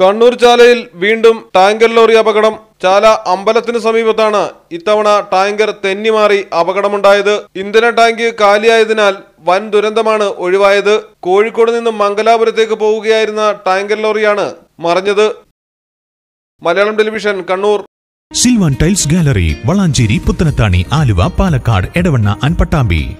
കണ്ണൂർ ചാലയിൽ വീണ്ടും tanker lorry അപകടം ചാല അമ്പലത്തിന് സമീപത്താണ് ഇത്തവണ ടാങ്കർ തെന്നിമാറി അപകടമുണ്ടായത് ഇന്ധന ടാങ്ക് കാലിയായതിനാൽ വൻ ദുരന്തമാണ് ഒഴിവായത് കോഴിക്കോട് നിന്നും മംഗലാപുരത്തേക്ക് പോവുകയായിരുന്ന ടാങ്കർ ലോറിയാണ് മറിഞ്ഞത് മലയാളം ടെലിവിഷൻ കണ്ണൂർ സിൽവൺ ടൈൽസ് ഗാലറി വളാഞ്ചേരി പുത്തനത്താണി ആലുവ പാലക്കാട് എടവണ്ണ അൻപട്ടാമ്പി